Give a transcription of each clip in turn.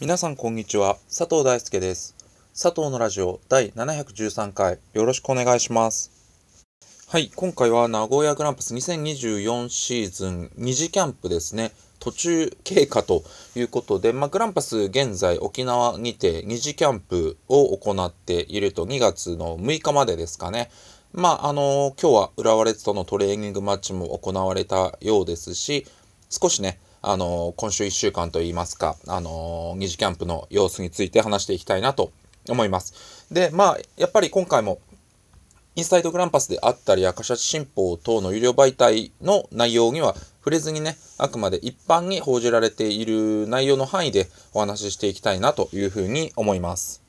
皆さんこんにちは。佐藤大輔です。佐藤のラジオ第713回よろしくお願いします。はい、今回は名古屋グランパス2024シーズン2次キャンプですね。途中経過ということで、まあ、グランパス現在沖縄にて2次キャンプを行っていると2月の6日までですかね。まあ、あのー、今日は浦和レッズとのトレーニングマッチも行われたようですし、少しね、あの、今週1週間といいますか、あの、二次キャンプの様子について話していきたいなと思います。で、まあ、やっぱり今回も、インサイドグランパスであったり、赤シャチ新報等の有料媒体の内容には触れずにね、あくまで一般に報じられている内容の範囲でお話ししていきたいなというふうに思います。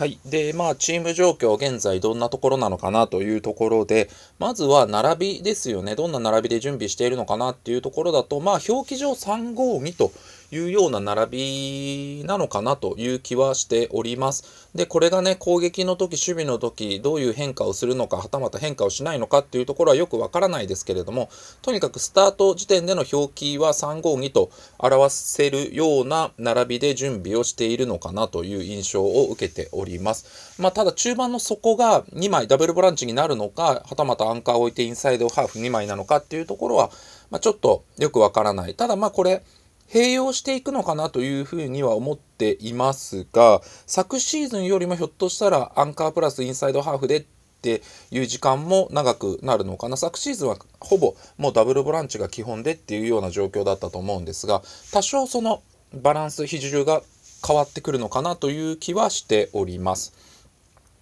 はい。で、まあ、チーム状況、現在どんなところなのかなというところで、まずは並びですよね。どんな並びで準備しているのかなっていうところだと、まあ、表記上352というような並びなのかなという気はしております。で、これがね、攻撃の時、守備の時、どういう変化をするのか、はたまた変化をしないのかっていうところはよくわからないですけれども、とにかくスタート時点での表記は352と表せるような並びで準備をしているのかなという印象を受けております。まあ、ただ中盤の底が2枚ダブルボランチになるのか、はたまたアンカーを置いてインサイドハーフ2枚なのかっていうところは、まあ、ちょっとよくわからない。ただまあこれ、併用していくのかなというふうには思っていますが、昨シーズンよりもひょっとしたらアンカープラスインサイドハーフでっていう時間も長くなるのかな。昨シーズンはほぼもうダブルボランチが基本でっていうような状況だったと思うんですが、多少そのバランス、比重が変わってくるのかなという気はしております。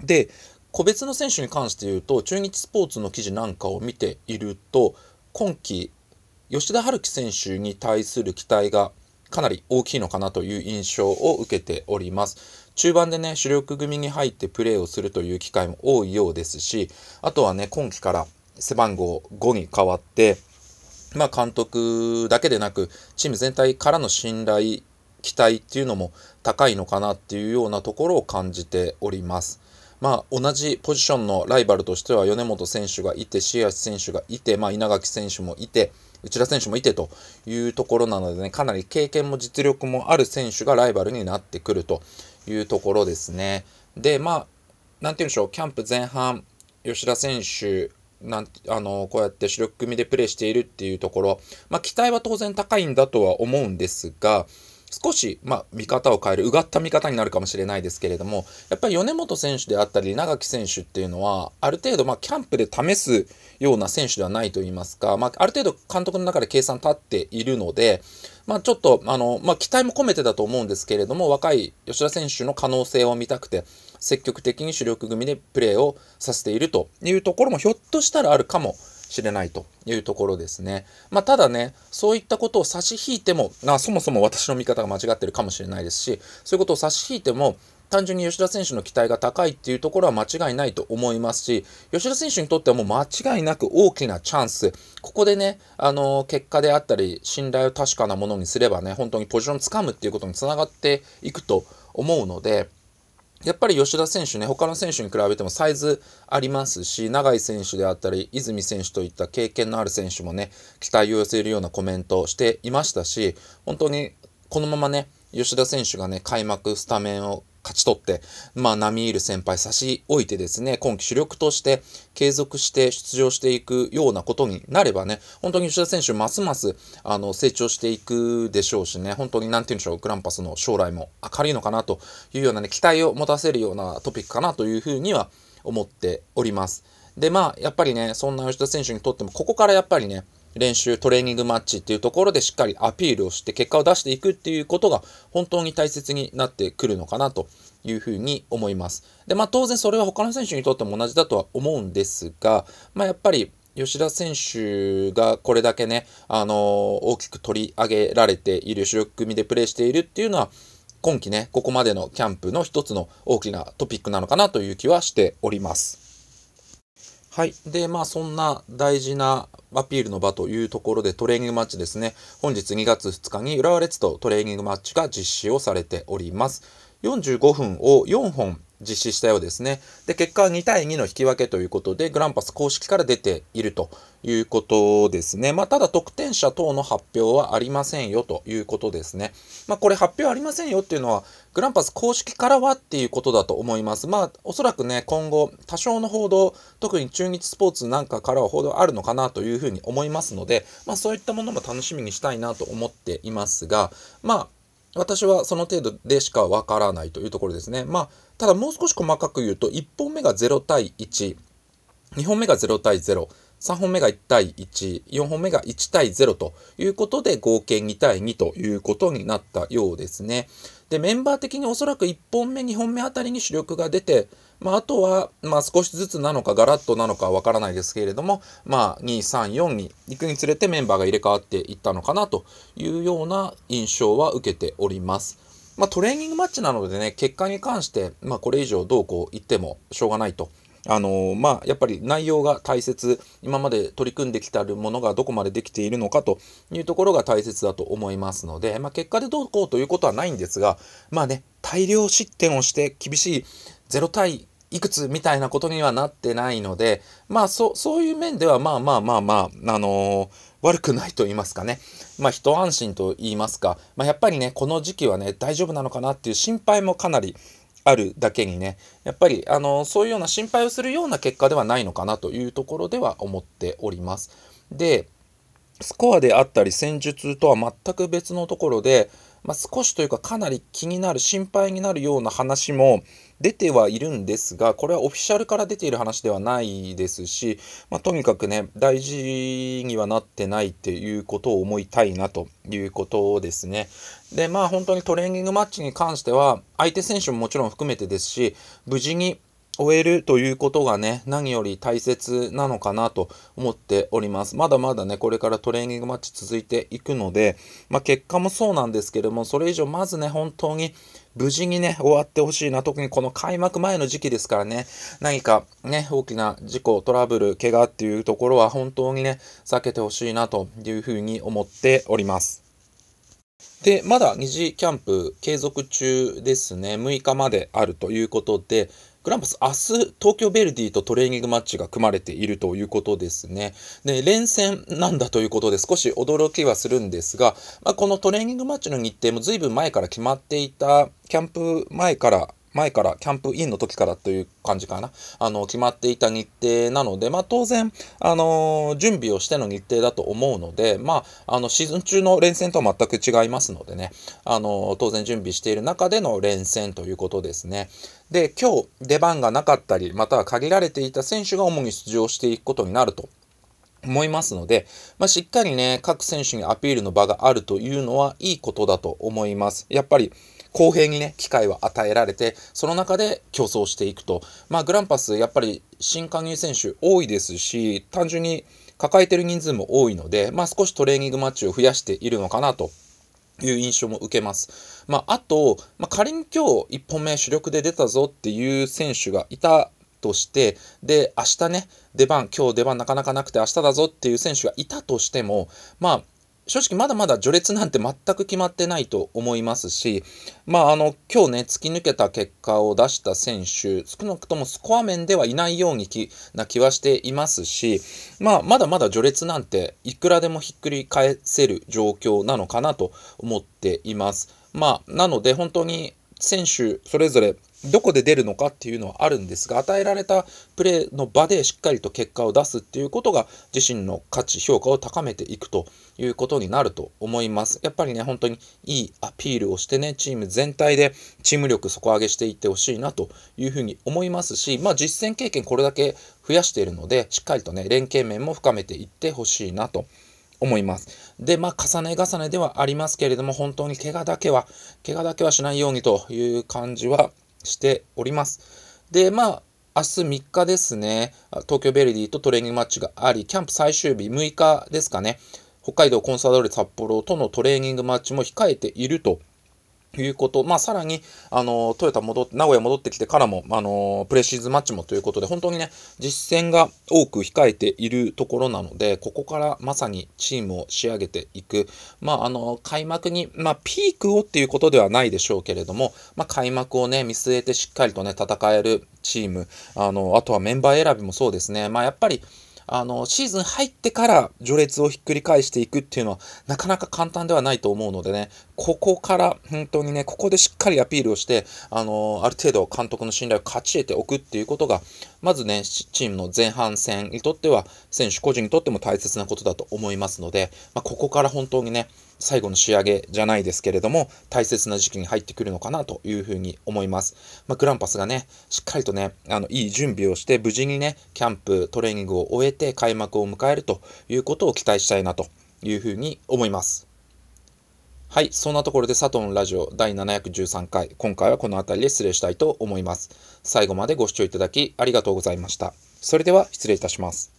で、個別の選手に関して言うと、中日スポーツの記事なんかを見ていると、今季吉田春樹選手に対する期待がかなり大きいのかなという印象を受けております。中盤でね、主力組に入ってプレーをするという機会も多いようですし、あとはね、今季から背番号5に変わって、まあ、監督だけでなく、チーム全体からの信頼、期待っていうのも高いのかなっていうようなところを感じております。まあ、同じポジションのライバルとしては米本選手がいて、椎橋選手がいて、まあ、稲垣選手もいて、内田選手もいてというところなのでね、かなり経験も実力もある選手がライバルになってくるというところですね。で、まあ、なんていうんでしょう、キャンプ前半、吉田選手、なんあのこうやって主力組でプレーしているっていうところ、まあ、期待は当然高いんだとは思うんですが、少し、まあ、見方を変える、うがった見方になるかもしれないですけれども、やっぱり米本選手であったり、長木選手っていうのは、ある程度、まあ、キャンプで試すような選手ではないといいますか、まあ、ある程度、監督の中で計算立っているので、まあ、ちょっと、あの、まあ、期待も込めてだと思うんですけれども、若い吉田選手の可能性を見たくて、積極的に主力組でプレーをさせているというところも、ひょっとしたらあるかもしれしれないというところですね。まあ、ただね、そういったことを差し引いても、あそもそも私の見方が間違ってるかもしれないですし、そういうことを差し引いても、単純に吉田選手の期待が高いっていうところは間違いないと思いますし、吉田選手にとってはもう間違いなく大きなチャンス、ここでね、あの結果であったり、信頼を確かなものにすればね、本当にポジションをつかむっていうことにつながっていくと思うので、やっぱり吉田選手ね、他の選手に比べてもサイズありますし、永井選手であったり、泉選手といった経験のある選手もね、期待を寄せるようなコメントをしていましたし、本当にこのままね、吉田選手がね、開幕スタメンを勝ち取って、まあ、並みいる先輩差し置いてですね、今季主力として継続して出場していくようなことになればね、本当に吉田選手、ますます、あの、成長していくでしょうしね、本当になんて言うんでしょう、グランパスの将来も明るいのかなというようなね、期待を持たせるようなトピックかなというふうには思っております。で、まあ、やっぱりね、そんな吉田選手にとっても、ここからやっぱりね、練習、トレーニングマッチっていうところでしっかりアピールをして結果を出していくっていうことが本当に大切になってくるのかなというふうに思います。で、まあ当然それは他の選手にとっても同じだとは思うんですが、まあやっぱり吉田選手がこれだけね、あのー、大きく取り上げられている、主力組でプレーしているっていうのは、今季ね、ここまでのキャンプの一つの大きなトピックなのかなという気はしております。はい。で、まあ、そんな大事なアピールの場というところでトレーニングマッチですね。本日2月2日に浦和レッズとトレーニングマッチが実施をされております。45分を4本実施したようですね。で、結果は2対2の引き分けということで、グランパス公式から出ているということですね。まあ、ただ得点者等の発表はありませんよということですね。まあ、これ発表ありませんよっていうのは、グランパス公式からはっていうことだと思います。まあ、おそらくね、今後、多少の報道、特に中日スポーツなんかからは報道あるのかなというふうに思いますので、まあ、そういったものも楽しみにしたいなと思っていますが、まあ、私はその程度でしかわからないというところですね。まあただもう少し細かく言うと、1本目が0対1、2本目が0対0、3本目が1対1、4本目が1対0ということで、合計2対2ということになったようですね。で、メンバー的におそらく1本目、2本目あたりに主力が出て、まあ、あとは、まあ、少しずつなのか、ガラッとなのかわからないですけれども、まあ、2、3、4に行くにつれてメンバーが入れ替わっていったのかなというような印象は受けております。まあ、トレーニングマッチなのでね、結果に関して、まあ、これ以上どうこう言ってもしょうがないと。あのー、まあ、やっぱり内容が大切、今まで取り組んできたものがどこまでできているのかというところが大切だと思いますので、まあ、結果でどうこうということはないんですが、まあね、大量失点をして厳しい0対いくつみたいなことにはなってないので、まあ、そ、そういう面では、まあまあまあまあ、あのー悪くないと言いますかね、まあ、一安心と言いますか、まあ、やっぱりね、この時期はね、大丈夫なのかなっていう心配もかなりあるだけにね、やっぱりあのそういうような心配をするような結果ではないのかなというところでは思っております。で、スコアであったり戦術とは全く別のところで、まあ、少しというかかなり気になる心配になるような話も出てはいるんですが、これはオフィシャルから出ている話ではないですし、まあ、とにかくね、大事にはなってないっていうことを思いたいなということですね。で、まあ本当にトレーニングマッチに関しては、相手選手ももちろん含めてですし、無事に終えるということがね、何より大切なのかなと思っております。まだまだね、これからトレーニングマッチ続いていくので、まあ、結果もそうなんですけども、それ以上まずね、本当に無事にね、終わってほしいな。特にこの開幕前の時期ですからね、何かね、大きな事故、トラブル、怪我っていうところは本当にね、避けてほしいなというふうに思っております。で、まだ2次キャンプ継続中ですね。6日まであるということで、グランパス、明日、東京ベルディとトレーニングマッチが組まれているということですね。で、連戦なんだということで少し驚きはするんですが、まあ、このトレーニングマッチの日程も随分前から決まっていた、キャンプ前から前から、キャンプインの時からという感じかな。あの、決まっていた日程なので、まあ当然、あの、準備をしての日程だと思うので、まあ、あの、シーズン中の連戦とは全く違いますのでね、あの、当然準備している中での連戦ということですね。で、今日出番がなかったり、または限られていた選手が主に出場していくことになると思いますので、まあ、しっかりね、各選手にアピールの場があるというのはいいことだと思います。やっぱり、公平にね、機会は与えられて、その中で競争していくと。まあ、グランパス、やっぱり新加入選手多いですし、単純に抱えてる人数も多いので、まあ、少しトレーニングマッチを増やしているのかなという印象も受けます。まあ、あと、まあ、仮に今日1本目主力で出たぞっていう選手がいたとして、で、明日ね、出番、今日出番なかなかなくて明日だぞっていう選手がいたとしても、まあ、正直まだまだ序列なんて全く決まってないと思いますし、まあ、あの今日ね突き抜けた結果を出した選手少なくともスコア面ではいないようにきな気はしていますし、まあ、まだまだ序列なんていくらでもひっくり返せる状況なのかなと思っています。まあ、なので本当に選手それぞれどこで出るのかっていうのはあるんですが、与えられたプレーの場でしっかりと結果を出すっていうことが自身の価値、評価を高めていくということになると思います。やっぱりね、本当にいいアピールをしてね、チーム全体でチーム力底上げしていってほしいなというふうに思いますし、まあ実践経験これだけ増やしているので、しっかりとね、連携面も深めていってほしいなと。思います。で、まあ、重ね重ねではありますけれども、本当に怪我だけは、怪我だけはしないようにという感じはしております。で、まあ、明日3日ですね、東京ベルディとトレーニングマッチがあり、キャンプ最終日6日ですかね、北海道コンサドーレ札幌とのトレーニングマッチも控えているということ。まあ、さらに、あの、トヨタ戻って、名古屋戻ってきてからも、あの、プレシーズンマッチもということで、本当にね、実戦が多く控えているところなので、ここからまさにチームを仕上げていく。まあ、あの、開幕に、まあ、ピークをっていうことではないでしょうけれども、まあ、開幕をね、見据えてしっかりとね、戦えるチーム、あの、あとはメンバー選びもそうですね。まあ、やっぱり、あの、シーズン入ってから序列をひっくり返していくっていうのは、なかなか簡単ではないと思うのでね、ここから、本当にね、ここでしっかりアピールをして、あの、ある程度監督の信頼を勝ち得ておくっていうことが、まずね、チームの前半戦にとっては、選手個人にとっても大切なことだと思いますので、まあ、ここから本当にね、最後の仕上げじゃないですけれども、大切な時期に入ってくるのかなというふうに思います。まあ、グランパスがね、しっかりとね、あの、いい準備をして、無事にね、キャンプ、トレーニングを終えて開幕を迎えるということを期待したいなというふうに思います。はい、そんなところで佐藤のラジオ第713回、今回はこの辺りで失礼したいと思います。最後までご視聴いただきありがとうございました。それでは失礼いたします。